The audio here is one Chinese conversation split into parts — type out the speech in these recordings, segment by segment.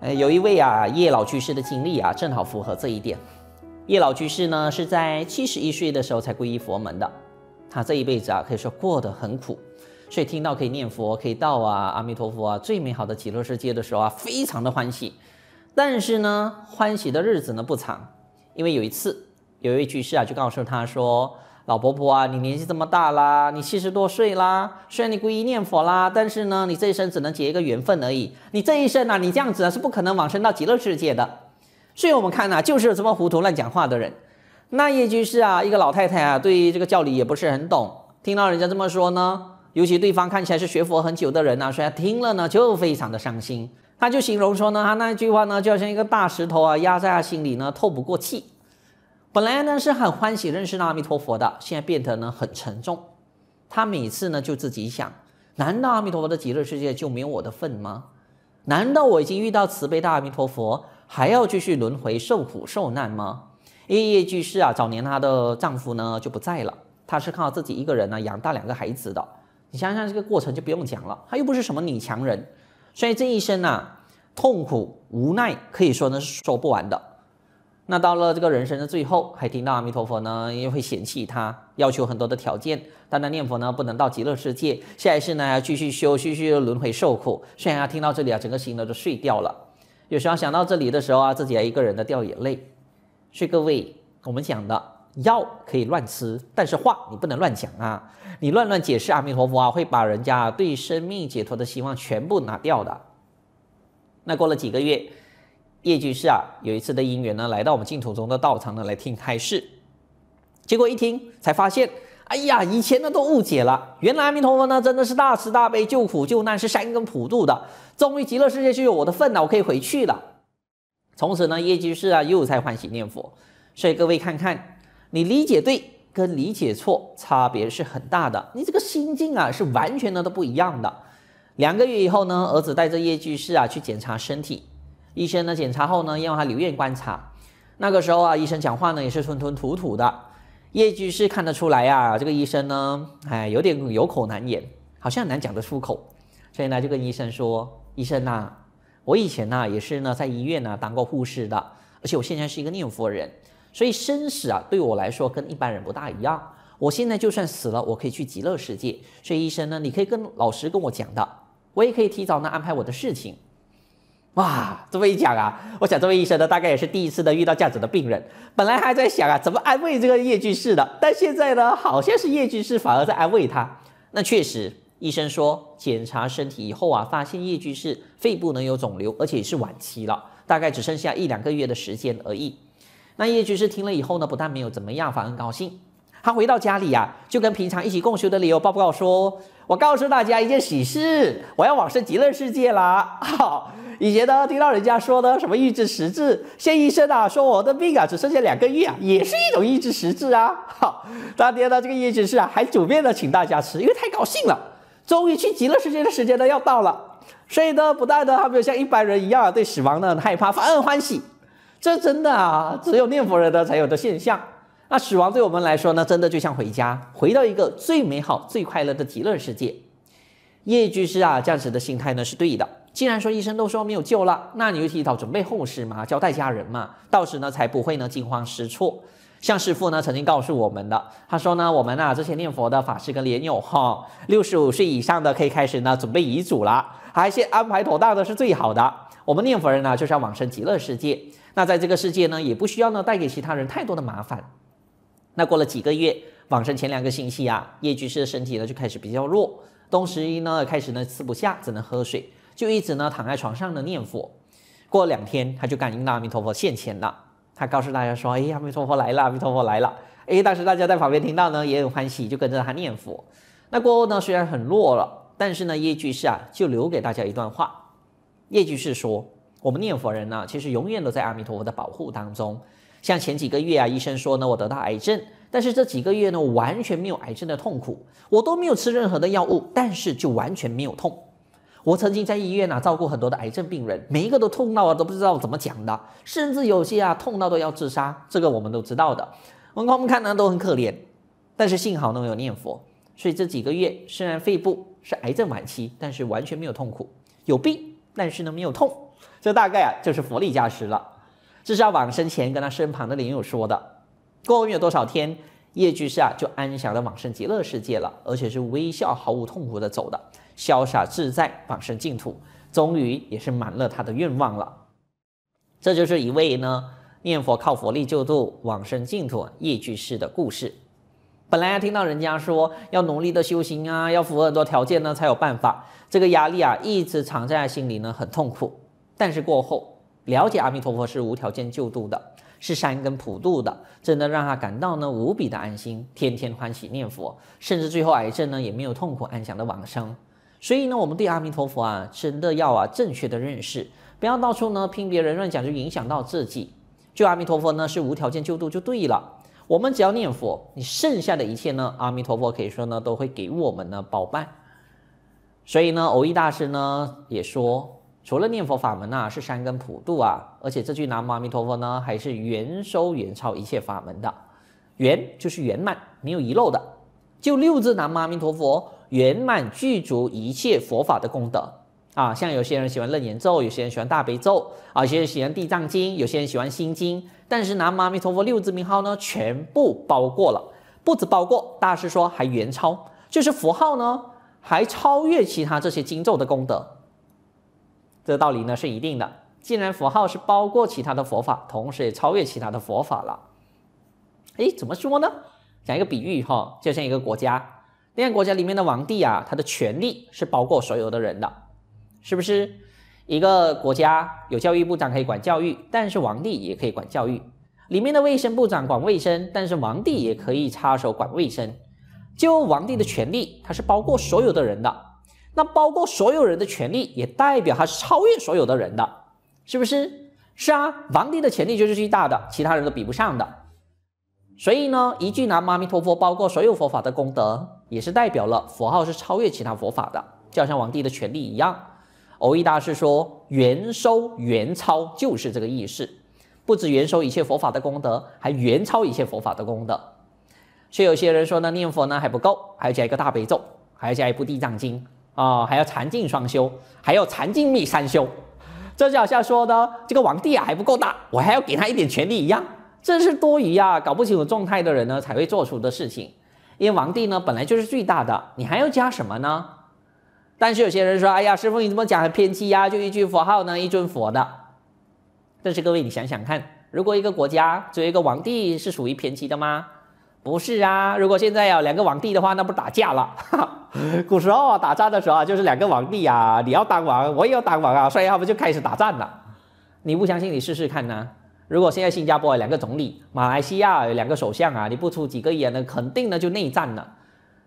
呃，有一位啊叶老居士的经历啊，正好符合这一点。叶老居士呢是在七十一岁的时候才皈依佛门的，他这一辈子啊可以说过得很苦，所以听到可以念佛、可以道啊、阿弥陀佛啊、最美好的极乐世界的时候啊，非常的欢喜。但是呢，欢喜的日子呢不长，因为有一次有一位居士啊就告诉他说。老婆婆啊，你年纪这么大啦，你七十多岁啦。虽然你皈依念佛啦，但是呢，你这一生只能结一个缘分而已。你这一生啊，你这样子啊，是不可能往生到极乐世界的。所以我们看啊，就是这么糊涂乱讲话的人。那也居是啊，一个老太太啊，对这个教理也不是很懂，听到人家这么说呢，尤其对方看起来是学佛很久的人啊，虽然听了呢就非常的伤心。他就形容说呢，他那一句话呢，就像一个大石头啊，压在他心里呢，透不过气。本来呢是很欢喜认识阿弥陀佛的，现在变得呢很沉重。他每次呢就自己想：难道阿弥陀佛的极乐世界就没有我的份吗？难道我已经遇到慈悲的阿弥陀佛，还要继续轮回受苦受难吗？夜夜俱士啊，早年她的丈夫呢就不在了，她是靠自己一个人呢养大两个孩子的。你想想这个过程就不用讲了，她又不是什么女强人，所以这一生啊，痛苦无奈可以说呢是说不完的。那到了这个人生的最后，还听到阿弥陀佛呢，又会嫌弃他，要求很多的条件。但他念佛呢，不能到极乐世界，下一世呢要继续修，继续轮回受苦。然他听到这里啊，整个心都碎掉了。有时候想到这里的时候啊，自己一个人的掉眼泪。所以各位，我们讲的药可以乱吃，但是话你不能乱讲啊，你乱乱解释阿弥陀佛啊，会把人家对生命解脱的希望全部拿掉的。那过了几个月。叶居士啊，有一次的因缘呢，来到我们净土中的道场呢，来听开示，结果一听才发现，哎呀，以前呢都误解了，原来阿弥陀佛呢真的是大慈大悲，救苦救难，是三根普度的，终于极乐世界就有我的份了，我可以回去了。从此呢，叶居士啊又在欢喜念佛。所以各位看看，你理解对跟理解错差别是很大的，你这个心境啊是完全的都不一样的。两个月以后呢，儿子带着叶居士啊去检查身体。医生呢，检查后呢，要他留院观察。那个时候啊，医生讲话呢也是吞吞吐吐的。叶居士看得出来呀，这个医生呢，哎，有点有口难言，好像难讲得出口。所以呢，就跟医生说：“医生啊，我以前呢也是呢在医院呢当过护士的，而且我现在是一个念佛人，所以生死啊对我来说跟一般人不大一样。我现在就算死了，我可以去极乐世界。所以医生呢，你可以跟老师跟我讲的，我也可以提早呢安排我的事情。”哇，这么一讲啊，我想这位医生呢，大概也是第一次呢遇到这样子的病人。本来还在想啊，怎么安慰这个叶居士的，但现在呢，好像是叶居士反而在安慰他。那确实，医生说检查身体以后啊，发现叶居士肺部能有肿瘤，而且是晚期了，大概只剩下一两个月的时间而已。那叶居士听了以后呢，不但没有怎么样，反而高兴。他回到家里呀，就跟平常一起共修的理由报告说：“我告诉大家一件喜事，我要往生极乐世界啦！哈，以前呢，听到人家说的什么预知时至，谢医生啊说我的病啊只剩下两个月啊，也是一种预知时至啊！哈，当天呢，这个义知是啊还煮面呢，请大家吃，因为太高兴了，终于去极乐世界的时间呢要到了。所以呢，不但呢，他没有像一般人一样啊对死亡呢害怕，反而欢喜，这真的啊，只有念佛人呢才有的现象。”那死亡对我们来说呢，真的就像回家，回到一个最美好、最快乐的极乐世界。叶居士啊，这样子的心态呢是对的。既然说医生都说没有救了，那你就提早准备后事嘛，交代家人嘛，到时呢才不会呢惊慌失措。像师父呢曾经告诉我们的，他说呢，我们啊这些念佛的法师跟莲友哈，六十五岁以上的可以开始呢准备遗嘱了，还先安排妥当的是最好的。我们念佛人呢就是要往生极乐世界，那在这个世界呢也不需要呢带给其他人太多的麻烦。那过了几个月，往生前两个星期啊，叶居士的身体呢就开始比较弱，东十一呢开始呢吃不下，只能喝水，就一直呢躺在床上呢念佛。过了两天，他就感应到阿弥陀佛现前了，他告诉大家说：“哎，阿弥陀佛来了，阿弥陀佛来了。”哎，当时大家在旁边听到呢也很欢喜，就跟着他念佛。那过后呢虽然很弱了，但是呢叶居士啊就留给大家一段话。叶居士说：“我们念佛人呢，其实永远都在阿弥陀佛的保护当中。”像前几个月啊，医生说呢，我得到癌症，但是这几个月呢，完全没有癌症的痛苦，我都没有吃任何的药物，但是就完全没有痛。我曾经在医院啊，照顾很多的癌症病人，每一个都痛到啊，都不知道怎么讲的，甚至有些啊，痛到都要自杀，这个我们都知道的。我们看呢，都很可怜，但是幸好呢，我有念佛，所以这几个月虽然肺部是癌症晚期，但是完全没有痛苦，有病但是呢没有痛，这大概啊就是佛力加持了。这是往生前跟他身旁的灵友说的。过完有多少天，叶居士啊就安详的往生极乐世界了，而且是微笑、毫无痛苦的走的，潇洒自在往生净土，终于也是满了他的愿望了。这就是一位呢念佛靠佛力救度往生净土叶居士的故事。本来听到人家说要努力的修行啊，要符合很多条件呢才有办法，这个压力啊一直藏在心里呢很痛苦，但是过后。了解阿弥陀佛是无条件救度的，是善根普度的，真的让他感到呢无比的安心，天天欢喜念佛，甚至最后癌症呢也没有痛苦，安详的往生。所以呢，我们对阿弥陀佛啊，真的要啊正确的认识，不要到处呢听别人乱讲，就影响到自己。就阿弥陀佛呢是无条件救度就对了，我们只要念佛，你剩下的一切呢，阿弥陀佛可以说呢都会给我们呢包办。所以呢，欧益大师呢也说。除了念佛法门啊，是三根普渡啊，而且这句南无阿弥陀佛呢，还是圆收圆超一切法门的，圆就是圆满，没有遗漏的。就六字南无阿弥陀佛，圆满具足一切佛法的功德啊。像有些人喜欢楞严咒，有些人喜欢大悲咒啊，有些人喜欢地藏经，有些人喜欢心经，但是南无阿弥陀佛六字名号呢，全部包过了，不止包过，大师说还圆超，就是佛号呢还超越其他这些经咒的功德。这道理呢是一定的，既然佛号是包括其他的佛法，同时也超越其他的佛法了。哎，怎么说呢？讲一个比喻哈，就像一个国家，那国家里面的王帝啊，他的权力是包括所有的人的，是不是？一个国家有教育部长可以管教育，但是王帝也可以管教育；里面的卫生部长管卫生，但是王帝也可以插手管卫生。就王帝的权力，他是包括所有的人的。那包括所有人的权利，也代表他是超越所有的人的，是不是？是啊，王帝的权力就是巨大的，其他人都比不上的。所以呢，一句南无阿弥陀佛，包括所有佛法的功德，也是代表了佛号是超越其他佛法的，就好像王帝的权力一样。欧益大师说：“原收原超，就是这个意思，不止原收一切佛法的功德，还原超一切佛法的功德。”却有些人说呢，念佛呢还不够，还要加一个大悲咒，还要加一部地藏经。啊，还要禅净双修，还要禅净密三修，这就好像说的这个王帝啊还不够大，我还要给他一点权利一样，这是多余啊！搞不清楚状态的人呢才会做出的事情，因为王帝呢本来就是最大的，你还要加什么呢？但是有些人说，哎呀，师傅你怎么讲很偏激呀？就一句佛号呢，一尊佛的。但是各位你想想看，如果一个国家只有一个王帝，是属于偏激的吗？不是啊，如果现在有两个王帝的话，那不打架了？古时候打仗的时候就是两个王帝啊，你要当王，我也要当王啊，所以他们就开始打仗了。你不相信，你试试看呢。如果现在新加坡有两个总理，马来西亚有两个首相啊，你不出几个亿呢，肯定呢就内战了。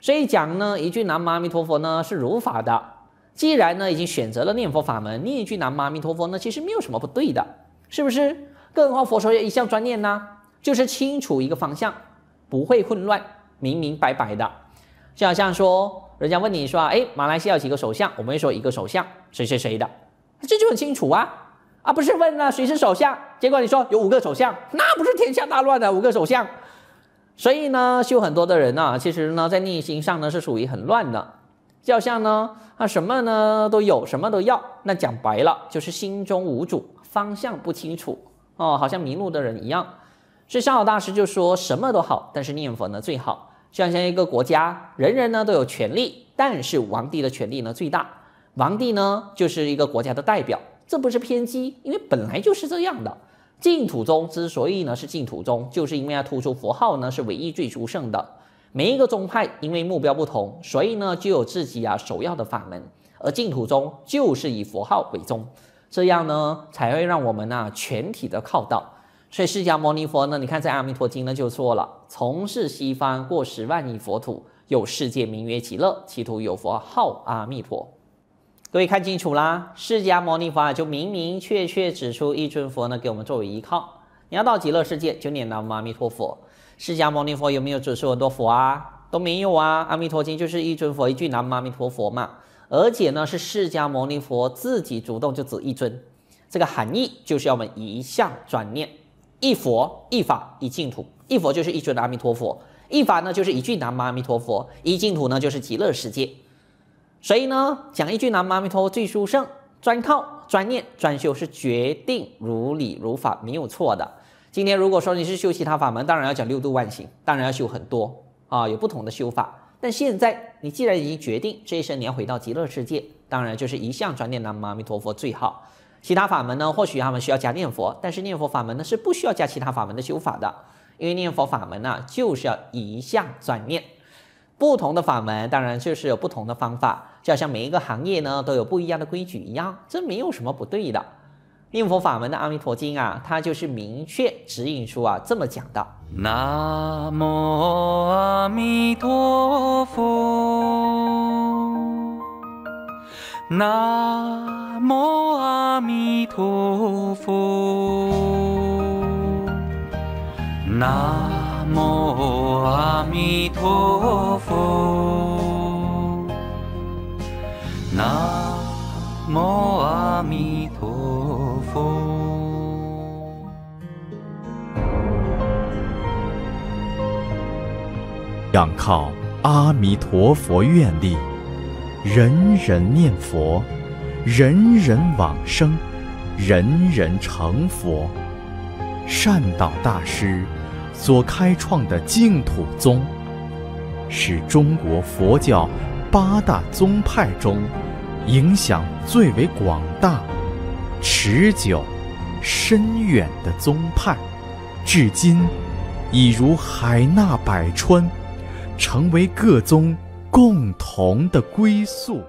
所以讲呢一句南无阿弥陀佛呢是如法的，既然呢已经选择了念佛法门，念一句南无阿弥陀佛呢其实没有什么不对的，是不是？更何况佛说一项专念呢，就是清楚一个方向。不会混乱，明明白白的。就好像说，人家问你说，哎，马来西亚有几个首相？我们会说一个首相，谁谁谁的，这就很清楚啊。啊，不是问了谁是首相，结果你说有五个首相，那不是天下大乱的五个首相。所以呢，修很多的人呢，其实呢，在内心上呢是属于很乱的。就像呢，他什么呢都有，什么都要，那讲白了就是心中无主，方向不清楚哦，好像迷路的人一样。所以，上老大师就说什么都好，但是念佛呢最好。就像一个国家，人人呢都有权利，但是王帝的权利呢最大。王帝呢就是一个国家的代表，这不是偏激，因为本来就是这样的。净土宗之所以呢是净土宗，就是因为要突出佛号呢是唯一最殊胜的。每一个宗派因为目标不同，所以呢就有自己啊首要的法门，而净土宗就是以佛号为宗，这样呢才会让我们呢全体的靠道。所以释迦牟尼佛呢，你看在《阿弥陀经》呢就说了，从事西方过十万亿佛土，有世界名曰极乐，其土有佛号阿弥陀。各位看清楚啦，释迦牟尼佛啊，就明明确确指出一尊佛呢给我们作为依靠。你要到极乐世界，就念南无阿弥陀佛。释迦牟尼佛有没有指出很多佛啊？都没有啊，《阿弥陀经》就是一尊佛，一句南无阿弥陀佛嘛。而且呢是释迦牟尼佛自己主动就指一尊，这个含义就是要我们一向转念。一佛一法一净土，一佛就是一尊的阿弥陀佛，一法呢就是一句南无阿弥陀佛，一净土呢就是极乐世界。所以呢，讲一句南无阿弥陀佛最殊胜，专靠专念专修是决定如理如法，没有错的。今天如果说你是修其他法门，当然要讲六度万行，当然要修很多啊，有不同的修法。但现在你既然已经决定这一生你要回到极乐世界，当然就是一向专念南无阿弥陀佛最好。其他法门呢？或许他们需要加念佛，但是念佛法门呢是不需要加其他法门的修法的，因为念佛法门呢就是要一向专念。不同的法门当然就是有不同的方法，就好像每一个行业呢都有不一样的规矩一样，这没有什么不对的。念佛法门的《阿弥陀经》啊，它就是明确指引出啊这么讲的：南无阿弥陀佛，南无。阿。阿弥陀佛，南无阿弥陀佛，南无阿弥陀佛。仰靠阿弥陀佛愿力，人人念佛。人人往生，人人成佛。善导大师所开创的净土宗，是中国佛教八大宗派中影响最为广大、持久、深远的宗派，至今已如海纳百川，成为各宗共同的归宿。